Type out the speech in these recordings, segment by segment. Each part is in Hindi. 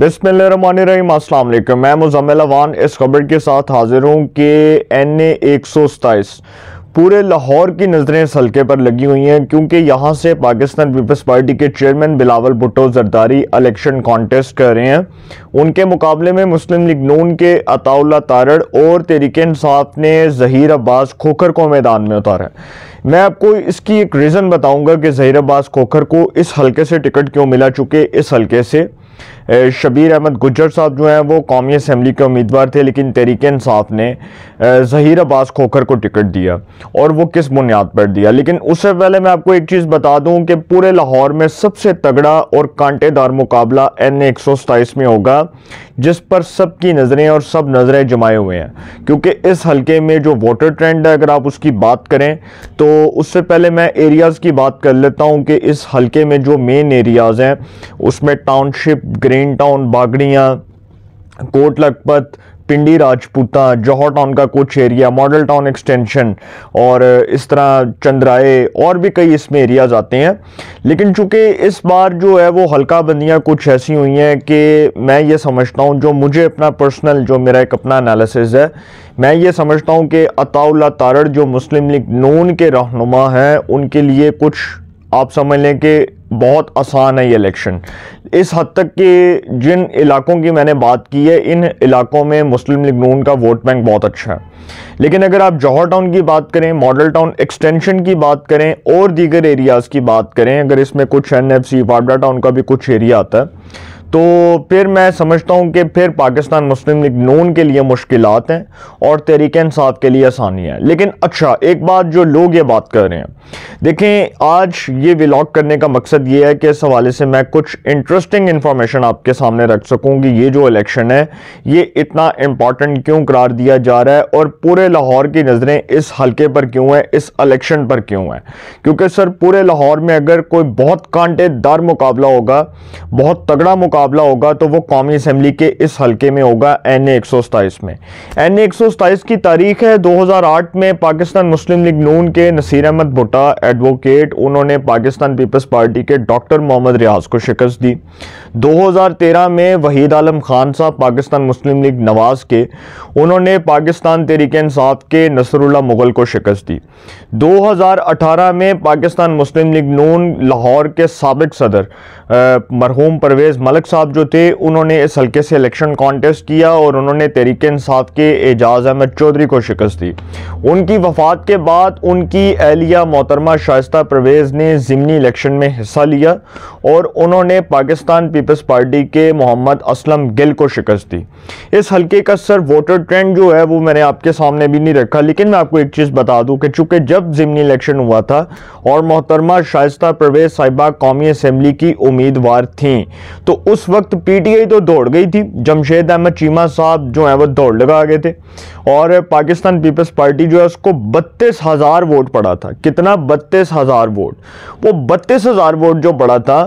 बिस्मिल्लाम असलम मैं मुजम्मिल अवान इस खबर के साथ हाजिर हूँ कि एन ए एक सौ सताईस पूरे लाहौर की नज़रें इस हल्के पर लगी हुई हैं क्योंकि यहाँ से पाकिस्तान पीपल्स पार्टी के chairman Bilawal Bhutto Zardari election contest कर रहे हैं उनके मुकाबले में मुस्लिम लीग नून के अताउल्ला तारड़ और तहरीक इंसाफ ने जहीर अब्बास खोखर को मैदान में उतारा है मैं आपको इसकी एक रीज़न बताऊँगा कि जहीर अब्बास खोखर को इस हल्के से टिकट क्यों मिला चुके इस हल्के से शबीर अहमद गुजर साहब जो हैं वो कौमी असम्बली के उम्मीदवार थे लेकिन तहरीक इंसाफ ने जहीर अब्बास खोखर को टिकट दिया और वो किस बुनियाद पर दिया लेकिन उससे पहले मैं आपको एक चीज़ बता दूं कि पूरे लाहौर में सबसे तगड़ा और कांटेदार मुकाबला एन एक सौ सताईस में होगा जिस पर सबकी नज़रें और सब नज़रें जमाए हुए हैं क्योंकि इस हल्के में जो वोटर ट्रेंड है अगर आप उसकी बात करें तो उससे पहले मैं एरियाज़ की बात कर लेता हूँ कि इस हल्के में जो मेन एरियाज़ हैं उसमें township green town Bagrian Kot Lakhpat Pindi Rajputan Johar town का कुछ एरिया मॉडल टाउन एक्सटेंशन और इस तरह चंद्राए और भी कई इसमें एरियाज आते हैं लेकिन चूंकि इस बार जो है वो हल्का बंदियाँ कुछ ऐसी हुई हैं कि मैं ये समझता हूँ जो मुझे अपना पर्सनल जो मेरा एक अपना एनालिसिस है मैं ये समझता हूँ कि अताउल्ला तारड़ जो मुस्लिम लीग नून के रहनुमा हैं उनके लिए कुछ आप समझ लें कि बहुत आसान है ये इलेक्शन इस हद तक कि जिन इलाकों की मैंने बात की है इन इलाकों में मुस्लिम लीग नून का वोट बैंक बहुत अच्छा है लेकिन अगर आप जौहर टाउन की बात करें मॉडल टाउन एक्सटेंशन की बात करें और दीगर एरियाज़ की बात करें अगर इसमें कुछ एन एफ सी टाउन का भी कुछ एरिया आता है तो फिर मैं समझता हूँ कि फिर पाकिस्तान मुस्लिम लीग नून के लिए मुश्किल हैं और तहरीक इंसाफ के लिए आसानी है लेकिन अच्छा एक बात जो लोग ये बात कर रहे हैं देखें आज ये व्लॉग करने का मकसद ये है कि इस हवाले से मैं कुछ इंटरेस्टिंग इन्फॉर्मेशन आपके सामने रख सकूँ कि ये जो इलेक्शन है ये इतना इम्पॉर्टेंट क्यों करार दिया जा रहा है और पूरे लाहौर की नज़रें इस हल्के पर क्यों है इस इलेक्शन पर क्यों है क्योंकि सर पूरे लाहौर में अगर कोई बहुत कांटेदार मुकाबला होगा बहुत तगड़ा मुकाबला मुकाबला होगा तो वो कौमी असम्बली के इस हल्के में होगा एन ए एक सौ सताईस में एन ए एक सौ सताईस की तारीख है दो हज़ार आठ में पाकिस्तान मुस्लिम लीग नून के नसीर अहमद भुटा एडवोकेट उन्होंने पाकिस्तान पीपल्स पार्टी के डॉक्टर मोहम्मद रियाज को शिकस्त दी दो हज़ार तेरह में वहीद आलम खान साहब पाकिस्तान मुस्लिम लीग नवाज के उन्होंने पाकिस्तान तरीक इंसाफ के नसरुल्ला मुगल को शिकस्त दी दो हज़ार अठारह में पाकिस्तान मुस्लिम लीग नून लाहौर के सबक सदर मरहूम परवेज़ मलक साहब जो थे उन्होंने इस हल्के से इलेक्शन कॉन्टेस्ट किया और उन्होंने तहरीक इंसाफ के एजाज अहमद चौधरी को शिकस्त दी उनकी वफात के बाद उनकी अहलिया मोहतरमा शाइस्ता परवेज़ ने ज़िमनी इलेक्शन में हिस्सा लिया और उन्होंने पाकिस्तान पीपल्स पार्टी के मोहम्मद असलम गिल को शिकस्त दी इस हल्के का सर वोटर ट्रेंड जो है वो मैंने आपके सामने भी नहीं रखा लेकिन मैं आपको एक चीज़ बता दूँ कि चूँकि जब ज़िमनी इलेक्शन हुआ था और मोहतरमा शाइस्ता परवेज़ साहिबा कौमी असम्बली की उम्मीदवार थी तो उस उस वक्त पीटीआई तो दौड़ गई थी जमशेद अहमद चीमा साहब जो है वो दौड़ लगा गए थे और पाकिस्तान पीपल्स पार्टी जो है उसको बत्तीस हज़ार वोट पड़ा था कितना बत्तीस हज़ार वोट वो बत्तीस हज़ार वोट जो पड़ा था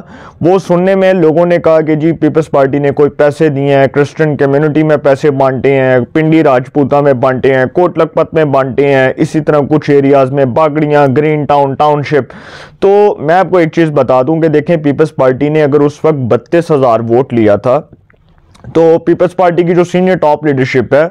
वो सुनने में लोगों ने कहा कि जी पीपल्स पार्टी ने कोई पैसे दिए हैं क्रिश्चन कम्युनिटी में पैसे बांटे हैं पिंडी राजपूता में बांटे हैं कोट लखपत में बांटे हैं इसी तरह कुछ एरियाज़ में बागड़ियाँ ग्रीन टाउन टाउनशिप तो मैं आपको एक चीज़ बता दूँ कि देखें पीपल्स पार्टी ने अगर उस वक्त बत्तीस हज़ार वोट लिया था तो पीपल्स पार्टी की जो सीनियर टॉप लीडरशिप है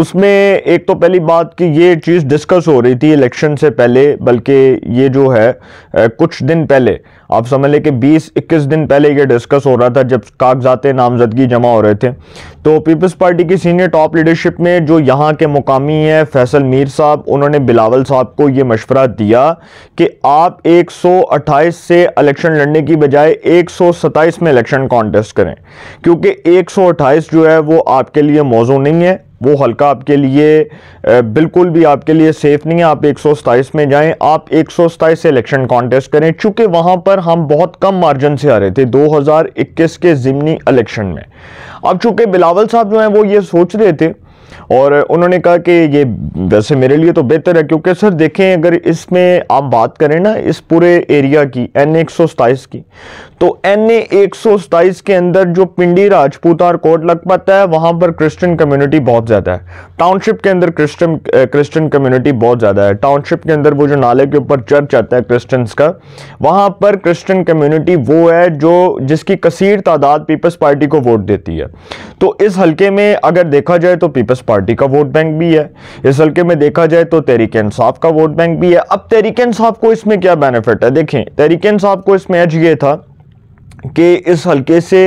उसमें एक तो पहली बात कि ये चीज़ डिस्कस हो रही थी इलेक्शन से पहले बल्कि ये जो है कुछ दिन पहले आप समझ लें कि 20-21 दिन पहले ये डिस्कस हो रहा था जब कागजात नामजदगी जमा हो रहे थे तो पीपल्स पार्टी की सीनियर टॉप लीडरशिप में जो यहाँ के मुकामी हैं फैसल मीर साहब उन्होंने बिलावल साहब को ये मशवरा दिया कि आप 128 से इलेक्शन लड़ने की बजाय 127 में इलेक्शन कॉन्टेस्ट करें क्योंकि एक जो है वो आपके लिए मौजू नहीं है वो हल्का आपके लिए बिल्कुल भी आपके लिए सेफ़ नहीं है आप एक में जाएं आप एक इलेक्शन कॉन्टेस्ट करें चूँकि वहाँ पर हम बहुत कम मार्जिन से आ रहे थे 2021 के ज़िमनी इलेक्शन में अब चूँकि बिलावल साहब जो हैं वो ये सोच रहे थे और उन्होंने कहा कि ये वैसे मेरे लिए तो बेहतर है क्योंकि सर देखें अगर इसमें आप बात करें ना इस पूरे एरिया की एन एक की तो एन एक के अंदर जो पिंडी राजपूत और कोट लखपत है वहाँ पर क्रिश्चियन कम्युनिटी बहुत ज़्यादा है टाउनशिप के अंदर क्रिश्चियन क्रिश्चियन कम्युनिटी बहुत ज़्यादा है टाउनशिप के अंदर वो जो नाले के ऊपर चर्च आता है क्रिश्चियंस का वहाँ पर क्रिश्चियन कम्युनिटी वो है जो जिसकी कसीर तादाद पीपल्स पार्टी को वोट देती है तो इस हल्के में अगर देखा जाए तो पीपल्स कांग्रेस पार्टी का वोट बैंक भी है इस हल्के में देखा जाए तो तहरीक इंसाफ का वोट बैंक भी है अब तहरीक इंसाफ को इसमें क्या बेनिफिट है देखें तहरीक इंसाफ को इसमें एज ये था कि इस हल्के से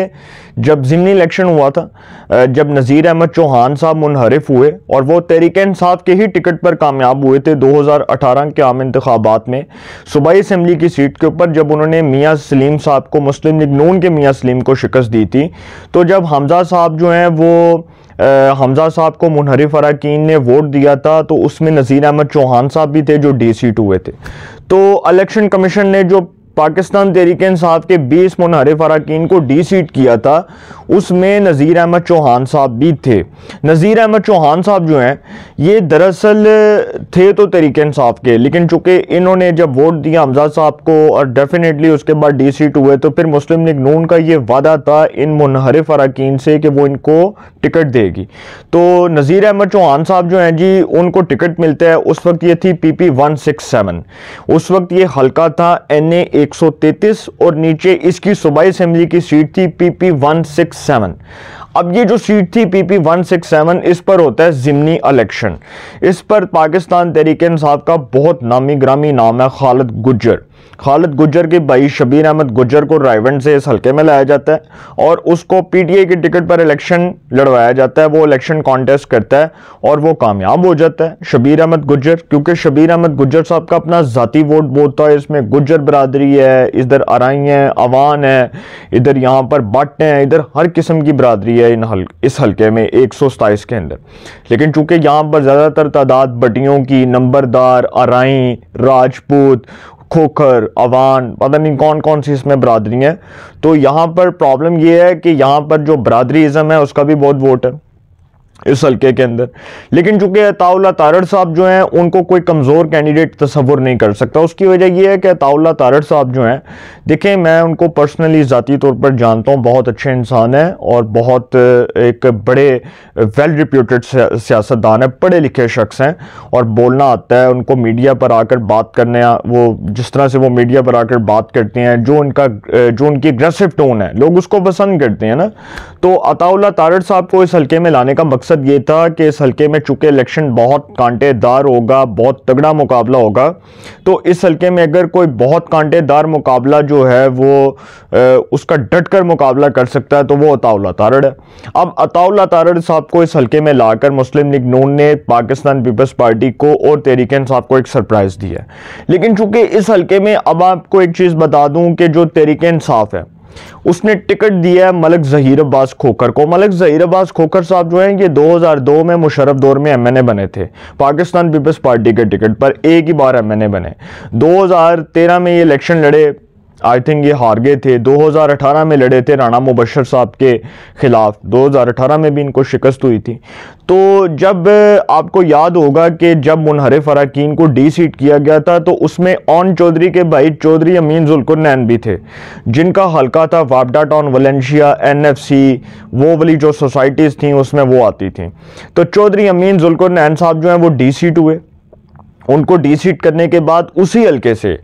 जब ज़िमनी इलेक्शन हुआ था जब नज़ीर अहमद चौहान साहब मुनहरफ हुए और वो तहरीक इंसाफ के ही टिकट पर कामयाब हुए थे 2018 के आम इंतबात में सूबाई असम्बली की सीट के ऊपर जब उन्होंने मियाँ सलीम साहब को मुस्लिम लीग नून के मियाँ सलीम को शिकस्त दी थी तो जब हमजा साहब जो हैं वो हमजा साहब को मुनहरिफ अरकान ने वोट दिया था तो उसमें नज़ीर अहमद चौहान साहब भी थे जो डी सी टू हुए थे तो इलेक्शन कमीशन ने जो पाकिस्तान तहरीक इंसाफ के बीस मुनहर अरकान को डी सीट किया था उसमें नज़ीर अहमद चौहान साहब भी थे नज़ीर अहमद चौहान साहब जो हैं ये दरअसल थे तो तहरीक इंसाफ के लेकिन चूँकि इन्होंने जब वोट दिया हमजा साहब को और डेफिनेटली उसके बाद डी सीट हुए तो फिर मुस्लिम लीग नून का ये वादा था इन मुनहर अरकान से कि वो इनको टिकट देगी तो नज़ीर अहमद चौहान साहब जो हैं जी उनको टिकट मिलता है उस वक्त ये थी P P one six seven उस वक्त ये हल्का था एन ए 133 और नीचे इसकी सूबाई असम्बली की सीट थी पीपी 167 अब ये जो सीट थी पीपी 167 इस पर होता है ज़िमनी इलेक्शन इस पर पाकिस्तान तहरीक इंसाफ का बहुत नामी ग्रामी नाम है खालद गुजर खालिद गुजर के भाई शबीर अहमद गुजर को रायवंड से इस हल्के में लाया जाता है और उसको पीटीए की टिकट पर इलेक्शन लड़वाया जाता है वो इलेक्शन कॉन्टेस्ट करता है और वो कामयाब हो जाता है शबीर अहमद गुजर क्योंकि शबीर अहमद गुजर साहब का अपना ज़ाती वोट बहुत था इसमें गुजर बरदरी है इधर आरई है अवान है इधर यहाँ पर बाटे हैं इधर हर किस्म की बरदरी है इन हल इस हल्के में एक के अंदर लेकिन चूंकि यहाँ पर ज़्यादातर तादाद बटियों की नंबरदार आरई राजपूत खोखर अवान पता नहीं कौन कौन सी इसमें बरादरी है तो यहाँ पर प्रॉब्लम ये है कि यहाँ पर जो इजम है उसका भी बहुत वोट है इस हलके के अंदर लेकिन चूंकि ताउला तारड़ साहब जो हैं उनको कोई कमज़ोर कैंडिडेट तस्वुर नहीं कर सकता उसकी वजह यह है कि ताउला तारड़ साहब जो हैं देखें मैं उनको पर्सनली ज़ाती तौर पर जानता हूँ बहुत अच्छे इंसान हैं और बहुत एक बड़े वेल रिप्यूटेड सियासतदान है पढ़े लिखे शख्स हैं और बोलना आता है उनको मीडिया पर आकर बात करने वो जिस तरह से वो मीडिया पर आकर बात करते हैं जो उनका जो उनकी अग्रेसिव टोन है लोग उसको पसंद करते हैं ना तो अताउल्ला तारड़ साहब को इस हल्के में लाने का मकसद मकसद ये था कि इस हल्के में चूँकि इलेक्शन बहुत कांटेदार होगा बहुत तगड़ा मुकाबला होगा तो इस हल्के में अगर कोई बहुत कांटेदार मुकाबला जो है वो आ, उसका डट कर मुकाबला कर सकता है तो वो अताउल्ला तारड़ है अब अताउल्ला तारड़ साहब को इस हल्के में लाकर मुस्लिम लीग नून ने पाकिस्तान पीपल्स पार्टी को और तहरीक साहब को एक सरप्राइज़ दिया लेकिन चूँकि इस हल्के में अब आपको एक चीज़ बता दूँ कि जो तहरीक इंसाफ है उसने टिकट दिया है मलक जहीर अब्बास खोकर को मलक जहीर अब्बास खोकर साहब जो हैं ये 2002 में मुशरफ दौर में ए बने थे पाकिस्तान पीपल्स पार्टी के टिकट पर एक ही बार ए बने 2013 में ये इलेक्शन लड़े आई थिंक ये हार गए थे 2018 में लड़े थे राना मुबशर साहब के ख़िलाफ़ 2018 में भी इनको शिकस्त हुई थी तो जब आपको याद होगा कि जब मुनहरफ अरकान को डी सीट किया गया था तो उसमें ऑन चौधरी के भाई चौधरी अमीन नैन भी थे जिनका हल्का था वापडा town Valencia N F C वो वाली जो सोसाइटीज़ थी उसमें वो आती थी तो चौधरी अमीन नैन साहब जो हैं वो डी सीट हुए उनको डी सीट करने के बाद उसी हल्के से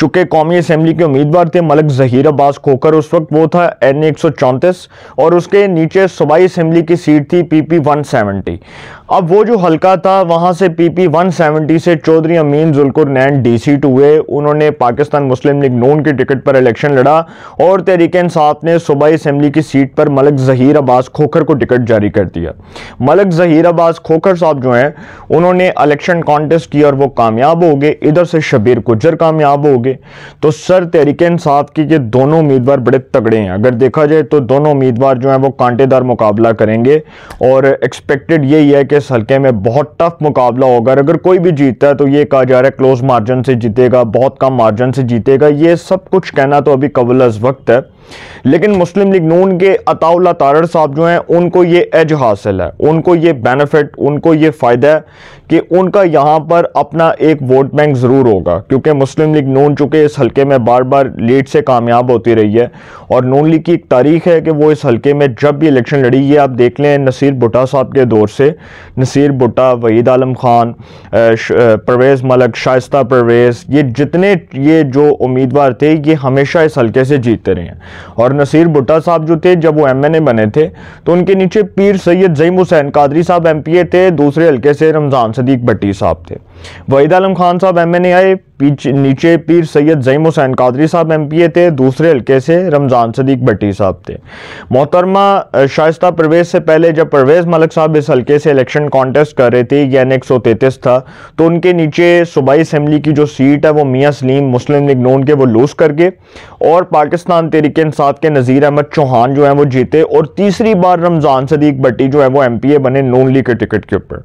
चुके कौमी असम्बली के उम्मीदवार थे मलक जहीर अब्बास खोकर उस वक्त वो था एन एक और उसके नीचे सूबाई असम्बली की सीट थी पी पी वन सेवनटी अब वो जो हल्का था वहाँ से पी पी वन सेवनटी से चौधरी अमीन नैन डी सीट हुए उन्होंने पाकिस्तान मुस्लिम लीग नून की टिकट पर इलेक्शन लड़ा और तहरीक साफ ने सूबाई असम्बली की सीट पर मलक जहीर अब्बास खोखर को टिकट जारी कर दिया मलक जहीर अब्बास खोखर साहब जो हैं उन्होंने इलेक्शन कॉन्टेस्ट किया और वो कामयाब हो गए इधर से शबीर गुजर कामयाब हो गए होंगे तो सर तहरीक इंसाफ के ये दोनों उम्मीदवार बड़े तगड़े हैं अगर देखा जाए तो दोनों उम्मीदवार जो हैं वो कांटेदार मुकाबला करेंगे और एक्सपेक्टेड यही है कि इस हल्के में बहुत टफ मुकाबला होगा अगर कोई भी जीतता है तो ये कहा जा रहा है क्लोज मार्जिन से जीतेगा बहुत कम मार्जिन से जीतेगा ये सब कुछ कहना तो अभी कबल अज वक्त है लेकिन मुस्लिम लीग नून के अताउल्ला तारर साहब जो हैं उनको ये एज हासिल है उनको ये बेनिफिट उनको ये फ़ायदा है कि उनका यहां पर अपना एक वोट बैंक ज़रूर होगा क्योंकि मुस्लिम लीग नून नून चुके इस हल्के में बार बार लीड से कामयाब होती रही है और नून लीग की एक तारीख है कि वो इस हल्के में जब भी इलेक्शन लड़ी है आप देख लें नसीर भुटा साहब के दौर से नसीर भुटा वहीद आलम खान परवेज़ मलक शाइस्ता परवेज़ ये जितने ये जो उम्मीदवार थे ये हमेशा इस हल्के से जीतते रहे हैं और नसीर भुट्टा साहब जो थे जब वो एम एन ए बने थे तो उनके नीचे पीर सैयद जईम हुसैन कादरी साहब एम पी ए थे दूसरे हल्के से रमज़ान सदीक भट्टी साहब थे वहीद आलम खान साहब एम एन ए आए नीचे पीर सैयद जईम हुसैन कादरी साहब एम पी ए थे दूसरे हल्के से रमज़ान सदीक भट्टी साहब थे मोहतरमा शाइस्ता परवेज़ से पहले जब परवेज़ मलिक साहब इस हल्के से इलेक्शन कॉन्टेस्ट कर रहे थे यानी एक सौ तैतीस था तो उनके नीचे सूबाई असम्बली की जो सीट है वो मियाँ सलीम मुस्लिम लीग नोन के वो लूज़ करके और पाकिस्तान तहरीक इंसाफ के नज़ीर अहमद चौहान जो है वो जीते और तीसरी बार रमज़ान सदीक भट्टी जो है वो एम पी ए बने नोन लीग के टिकट के ऊपर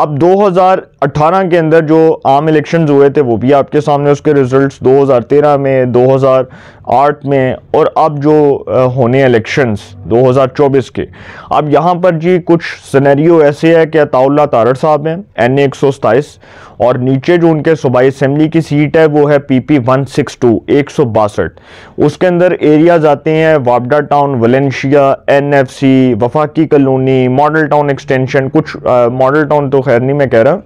अब दो हज़ार अठारह के अंदर जो आम इलेक्शन हुए थे वो भी आपके सामने उसके हजार 2013 में 2008 में और अब जो होने हजार 2024 के अब यहाँ पर जी कुछ सनेरियो ऐसे है कि अताउल्ला तारड़ साहब हैं एन ए एक सौ और नीचे जो उनके सूबाई असम्बली की सीट है वो है P P one six two एक सौ बासठ उसके अंदर एरियाज आते हैं वाबडा town Valencia N F C Wafaqi colony model town extension कुछ मॉडल टाउन तो खैर नहीं मैं कह रहा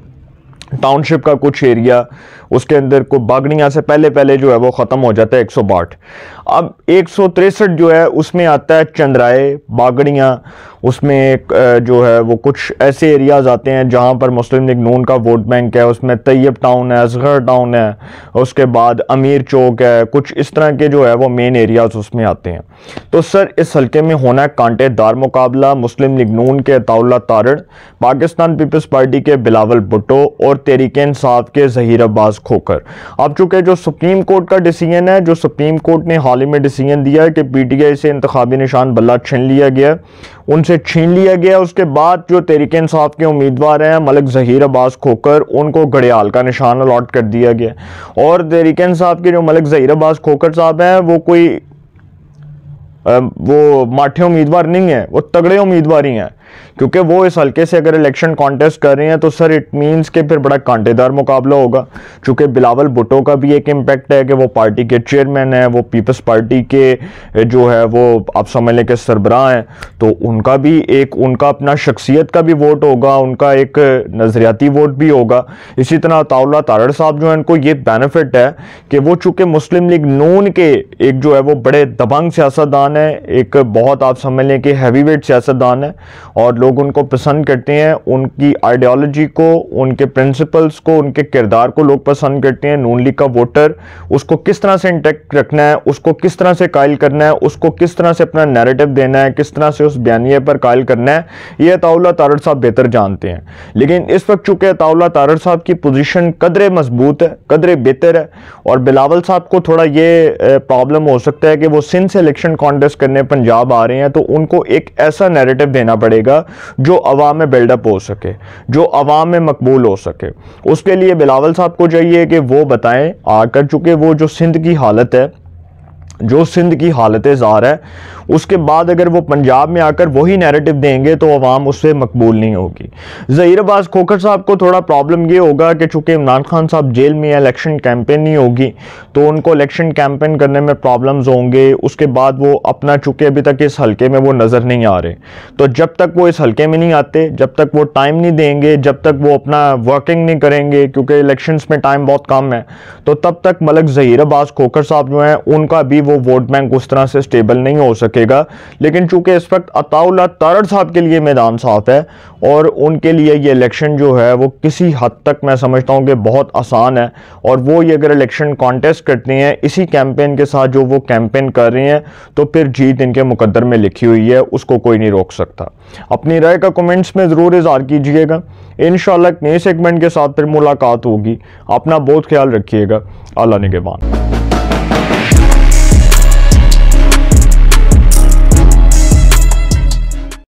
टाउनशिप का कुछ एरिया उसके अंदर को बागनिया से पहले पहले जो है वो ख़त्म हो जाता है एक सौ बाट अब एक सौ तिरसठ जो है उसमें आता है चंद्राए बागनिया उसमें जो है वो कुछ ऐसे एरियाज़ आते हैं जहाँ पर मुस्लिम लीग नून का वोट बैंक है उसमें तैयब टाउन है असगर टाउन है उसके बाद अमीर चौक है कुछ इस तरह के जो है वो मेन एरियाज़ उसमें आते हैं तो सर इस हल्के में होना है कांटेदार मुकाबला मुस्लिम लीग नून के ताउल्ला तारण पाकिस्तान पीपल्स पार्टी के बिलावल भुट्टो और तहरीक इंसाफ के जहीर अब्बास खोकर अब चूंकि जो सुप्रीम कोर्ट का डिसीजन है जो सुप्रीम कोर्ट ने हाल ही में डिसीजन दिया है कि पी टी आई से इंतबी निशान बल्ला छीन लिया गया उनसे छीन लिया गया उसके बाद जो तहरीक इंसाफ के उम्मीदवार हैं मलिक जहीर अब्बास खोकर उनको घड़ियाल का निशान अलाट कर दिया गया और तहरीक इंसाफ के जो मलिक जहीर अब्बास खोकर साहब हैं वो कोई वो माठे उम्मीदवार नहीं है वो तगड़े उम्मीदवार ही हैं क्योंकि वो इस हल्के से अगर इलेक्शन कॉन्टेस्ट कर रहे हैं तो सर इट मीन्स कि फिर बड़ा कांटेदार मुकाबला होगा चूँकि बिलावल भुटो का भी एक इम्पेक्ट है कि वो पार्टी के चेयरमैन है वो पीपल्स पार्टी के जो है वो आप समझ लें कि सरबराह हैं तो उनका भी एक उनका अपना शख्सियत का भी वोट होगा उनका एक नज़रियाती वोट भी होगा इसी तरह ताउल्ला तारड़ साहब जो है उनको ये बेनिफिट है कि वो चूँकि मुस्लिम लीग नून के एक जो है वो बड़े दबंग सियासतदान है एक बहुत आप समझ लें कि हैवी वेट सियासतदान है और लोग उनको पसंद करते हैं उनकी आइडियोलॉजी को उनके प्रिंसिपल्स को उनके किरदार को लोग पसंद करते हैं नून लीग का वोटर उसको किस तरह से इंटेक्ट रखना है उसको किस तरह से कायल करना है उसको किस तरह से अपना नैरेटिव देना है किस तरह से उस बयानिए पर कायल करना है ये अताउल्ला तारड़ साहब बेहतर जानते हैं लेकिन इस वक्त चूँकि अताउल्ला तारड़ साहब की पोजिशन कदरे मजबूत है कदरे बेहतर है और बिलावल साहब को थोड़ा ये प्रॉब्लम हो सकता है कि वो सिंध से इलेक्शन कॉन्टेस्ट करने पंजाब आ रहे हैं तो उनको एक ऐसा नैरेटिव देना पड़ेगा जो आवाम में बिल्डअप हो सके जो अवाम में मकबूल हो सके उसके लिए बिलावल साहब को चाहिए कि वो बताएं आकर चूँकि वो जो सिंध की हालत है जो सिंध की हालत ज़ार है उसके बाद अगर वो पंजाब में आकर वही नैरेटिव देंगे तो आवाम उससे मकबूल नहीं होगी ज़हीर अब्बास खोखर साहब को थोड़ा प्रॉब्लम ये होगा कि चूंकि इमरान खान साहब जेल में इलेक्शन कैंपेन नहीं होगी तो उनको इलेक्शन कैंपेन करने में प्रॉब्लम्स होंगे उसके बाद वो अपना चूँकि अभी तक इस हल्के में वो नज़र नहीं आ रहे तो जब तक वो इस हल्के में नहीं आते जब तक वो टाइम नहीं देंगे जब तक वो अपना वर्किंग नहीं करेंगे क्योंकि इलेक्शंस में टाइम बहुत कम है तो तब तक मलक ज़हीर अब्बास खोखर साहब जो हैं उनका भी वो वोट बैंक उस तरह से स्टेबल नहीं हो सके पहुंचेगा लेकिन चूंकि इस वक्त अताउल्ला तारड़ साहब के लिए मैदान साफ है और उनके लिए ये इलेक्शन जो है वो किसी हद तक मैं समझता हूँ कि बहुत आसान है और वो ये अगर इलेक्शन कॉन्टेस्ट करते हैं इसी कैंपेन के साथ जो वो कैंपेन कर रहे हैं तो फिर जीत इनके मुकदर में लिखी हुई है उसको कोई नहीं रोक सकता अपनी राय का कमेंट्स में ज़रूर इजहार कीजिएगा इन शे सेगमेंट के साथ फिर मुलाकात होगी अपना बहुत ख्याल रखिएगा अल्लाह निगेबान